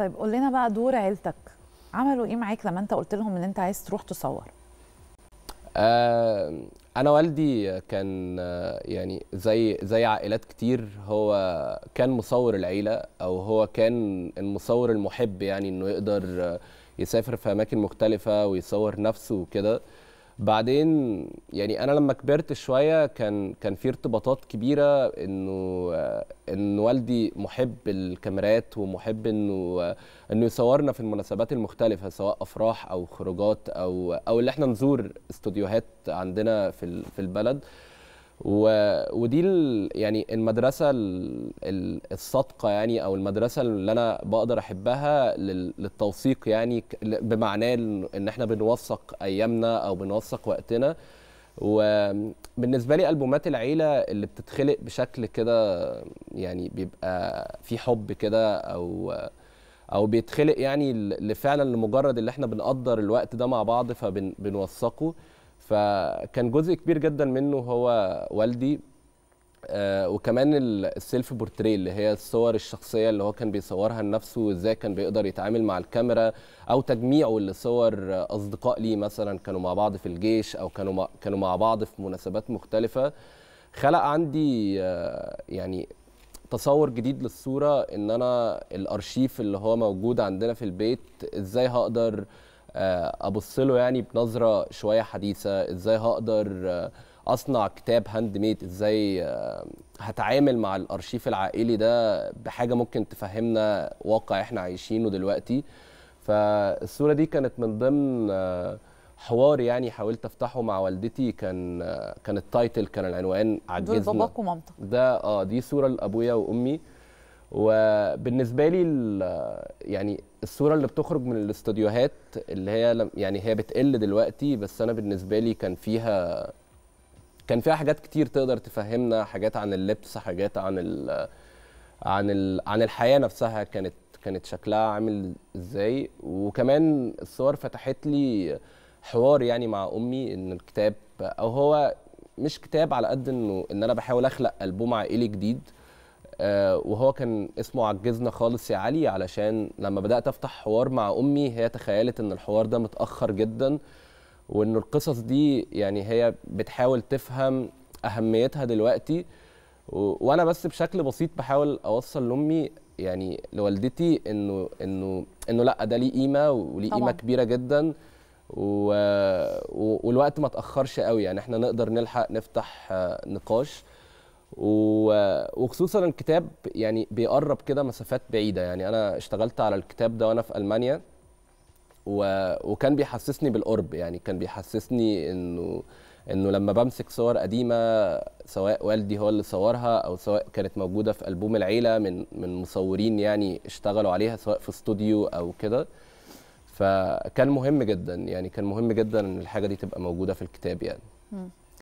طيب قول لنا بقى دور عيلتك عملوا ايه معاك لما انت قلت لهم ان انت عايز تروح تصور آه انا والدي كان آه، يعني زي زي عائلات كتير هو كان مصور العيله او هو كان المصور المحب يعني انه يقدر يسافر في اماكن مختلفه ويصور نفسه وكده بعدين يعني انا لما كبرت شويه كان كان في ارتباطات كبيره انه ان والدي محب الكاميرات ومحب انه انه يصورنا في المناسبات المختلفه سواء افراح او خروجات او او اللي احنا نزور استوديوهات عندنا في في البلد و... ودي ال... يعني المدرسه ال... الصادقه يعني او المدرسه اللي انا بقدر احبها لل... للتوثيق يعني بمعناه ان احنا بنوثق ايامنا او بنوثق وقتنا وبالنسبه لي البومات العيله اللي بتتخلق بشكل كده يعني بيبقى في حب كده او او بيتخلق يعني فعلا لمجرد اللي احنا بنقدر الوقت ده مع بعض فبنوثقه فبن... فكان جزء كبير جدا منه هو والدي آه وكمان السيلف بورتريه اللي هي الصور الشخصيه اللي هو كان بيصورها لنفسه وإزاي كان بيقدر يتعامل مع الكاميرا او تجميعه لصور اصدقاء ليه مثلا كانوا مع بعض في الجيش او كانوا كانوا مع بعض في مناسبات مختلفه خلق عندي آه يعني تصور جديد للصوره ان انا الارشيف اللي هو موجود عندنا في البيت ازاي هقدر آه، ابص له يعني بنظره شويه حديثه ازاي هقدر آه، اصنع كتاب هاند ميد ازاي آه، هتعامل مع الارشيف العائلي ده بحاجه ممكن تفهمنا واقع احنا عايشينه دلوقتي فالصوره دي كانت من ضمن حوار يعني حاولت افتحه مع والدتي كان كان التايتل كان العنوان عجزنا دول باباك ومامتك ده اه دي صوره لابويا وامي وبالنسبه لي يعني الصوره اللي بتخرج من الاستوديوهات اللي هي يعني هي بتقل دلوقتي بس انا بالنسبه لي كان فيها كان فيها حاجات كتير تقدر تفهمنا حاجات عن اللبس حاجات عن ال عن ال عن الحياه نفسها كانت كانت شكلها عامل ازاي وكمان الصور فتحت لي حوار يعني مع امي ان الكتاب او هو مش كتاب على قد انه ان انا بحاول اخلق البوم عائلي جديد آه، وهو كان اسمه عجزنا خالص يا علي علشان لما بدات افتح حوار مع امي هي تخيلت ان الحوار ده متاخر جدا وان القصص دي يعني هي بتحاول تفهم اهميتها دلوقتي وانا بس بشكل بسيط بحاول اوصل لامي يعني لوالدتي انه انه انه لا ده ليه قيمه وليه قيمه كبيره جدا و... والوقت ما تاخرش قوي يعني احنا نقدر نلحق نفتح آه، نقاش وخصوصا الكتاب يعني بيقرب كده مسافات بعيده يعني انا اشتغلت على الكتاب ده وانا في المانيا و... وكان بيحسسني بالقرب يعني كان بيحسسني انه انه لما بمسك صور قديمه سواء والدي هو اللي صورها او سواء كانت موجوده في البوم العيله من من مصورين يعني اشتغلوا عليها سواء في استوديو او كده فكان مهم جدا يعني كان مهم جدا ان الحاجه دي تبقى موجوده في الكتاب يعني